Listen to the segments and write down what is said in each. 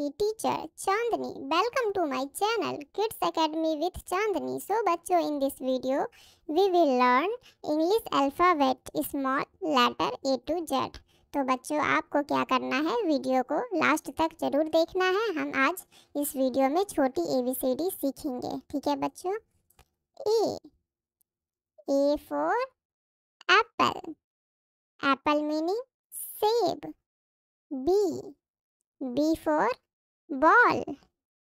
की teacher Chandni welcome to my channel kids academy with Chandni so बच्चों in this video we will learn English alphabet small letter A to Z तो बच्चों आपको क्या करना है वीडियो को लास्ट तक जरूर देखना है हम आज इस वीडियो में छोटी ए बी सी डी सीखेंगे ठीक है बच्चों A A for apple apple meaning सेब B B for ball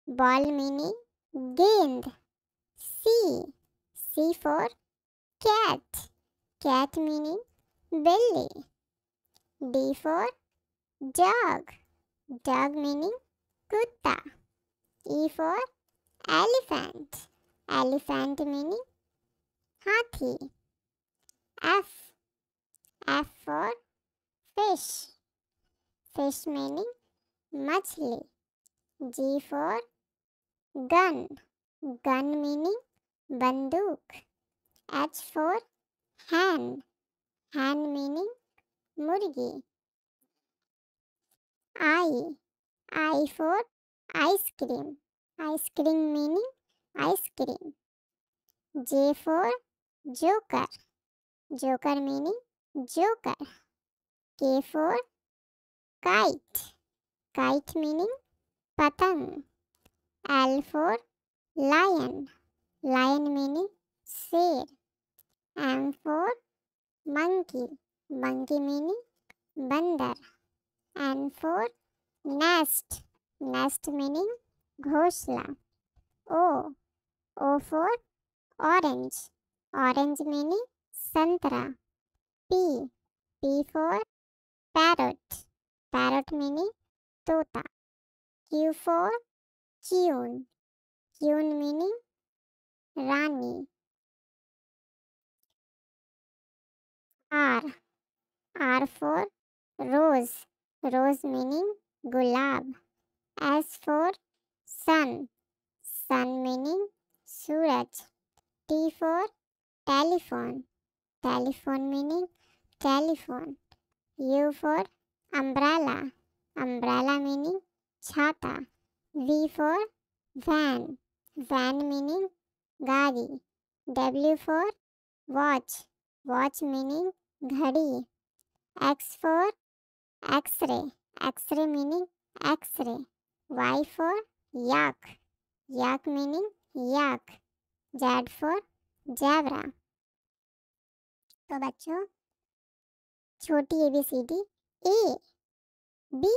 ball meaning gend c c for cat cat meaning belly d for dog dog meaning kutta e for elephant elephant meaning hathi f f for fish fish meaning machli G for gun, gun meaning bandook. H for hen, hen meaning murgi. I, I for ice cream, ice cream meaning ice cream. J for joker, joker meaning joker. K for kite, kite meaning पतंग L for lion lion meaning शेर M for monkey monkey meaning बंदर N for nest nest meaning घोसला O O for orange orange meaning संतरा P P for parrot parrot meaning तोता Q for Kyun. Kyun meaning Rani. R. R for Rose. Rose meaning Gulab. S for Sun. Sun meaning Suraj. T for Telephone. Telephone meaning telephone. U for umbrella. Umbrella meaning छाता V for van van meaning गाड़ी W for watch watch meaning घड़ी X for x-ray x-ray meaning x-ray Y for yak yak meaning yak Z for zebra. तो बच्चों छोटी A B C D A B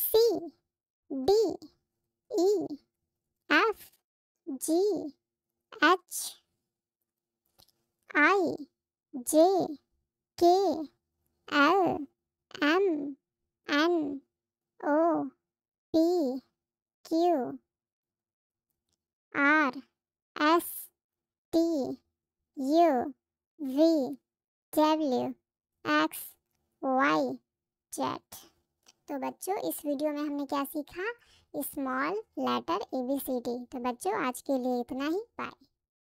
C B, E, F, G, H, I, J, K, L, M, N, O, P, Q, R, S, T, U, V, W, X, Y, Z. तो बच्चों इस video में हमने क्या सीखा small letter A B C D तो बच्चों आज के लिए इतना ही बाय